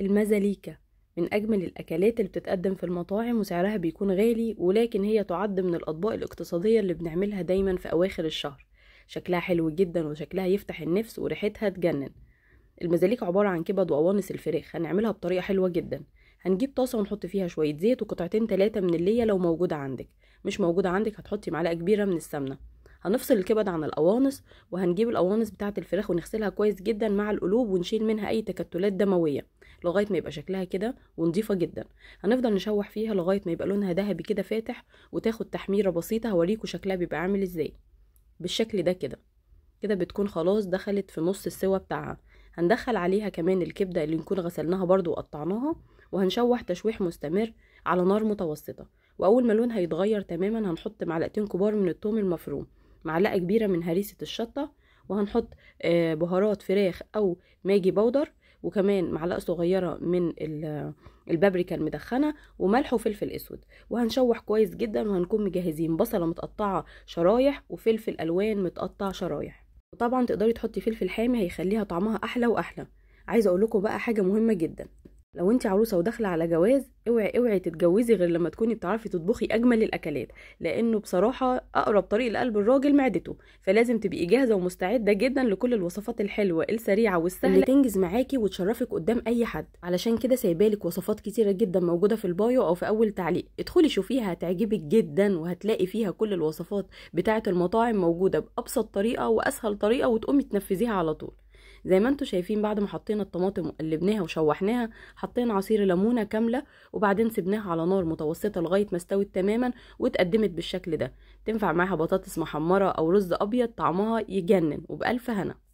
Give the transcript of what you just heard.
المزاليكا من أجمل الأكلات اللي بتتقدم في المطاعم وسعرها بيكون غالي ولكن هي تعد من الأطباق الاقتصادية اللي بنعملها دايما في أواخر الشهر شكلها حلو جدا وشكلها يفتح النفس وريحتها تجنن المزاليكا عبارة عن كبد وأوانس الفراخ هنعملها بطريقة حلوة جدا هنجيب طاسة ونحط فيها شوية زيت وقطعتين تلاتة من اللية لو موجودة عندك مش موجودة عندك هتحطي معلقة كبيرة من السمنة هنفصل الكبد عن الاوانس وهنجيب الاوانس بتاعه الفراخ ونغسلها كويس جدا مع القلوب ونشيل منها اي تكتلات دمويه لغايه ما يبقى شكلها كده ونضيفه جدا هنفضل نشوح فيها لغايه ما يبقى لونها ذهبي كده فاتح وتاخد تحميره بسيطه هوريكم شكلها بيبقى عامل ازاي بالشكل ده كده كده بتكون خلاص دخلت في نص السوا بتاعها هندخل عليها كمان الكبده اللي نكون غسلناها برده وقطعناها وهنشوح تشويح مستمر على نار متوسطه واول ما لونها يتغير تماما هنحط معلقتين كبار من الثوم المفروم معلقه كبيره من هريسه الشطه وهنحط آه، بهارات فراخ او ماجي بودر وكمان معلقه صغيره من البابريكا المدخنه وملح وفلفل اسود وهنشوح كويس جدا وهنكون مجهزين بصله متقطعه شرايح وفلفل الوان متقطع شرايح وطبعا تقدري تحطي فلفل حامي هيخليها طعمها احلى واحلى عايزه اقول لكم بقى حاجه مهمه جدا لو انت عروسه وداخله على جواز اوعي اوعي تتجوزي غير لما تكوني بتعرفي تطبخي اجمل الاكلات لانه بصراحه اقرب طريق لقلب الراجل معدته فلازم تبقي جاهزه ومستعده جدا لكل الوصفات الحلوه السريعه والسهله اللي تنجز معاكي وتشرفك قدام اي حد علشان كده سايبالك وصفات كتيره جدا موجوده في البايو او في اول تعليق ادخلي شوفيها هتعجبك جدا وهتلاقي فيها كل الوصفات بتاعه المطاعم موجوده بابسط طريقه واسهل طريقه وتقومي تنفذيها على طول زي ما انتم شايفين بعد ما حطينا الطماطم وقلبناها وشوحناها حطينا عصير ليمونه كامله وبعدين سبناها على نار متوسطه لغايه ما استوت تماما واتقدمت بالشكل ده تنفع معاها بطاطس محمره او رز ابيض طعمها يجنن وبالف هنا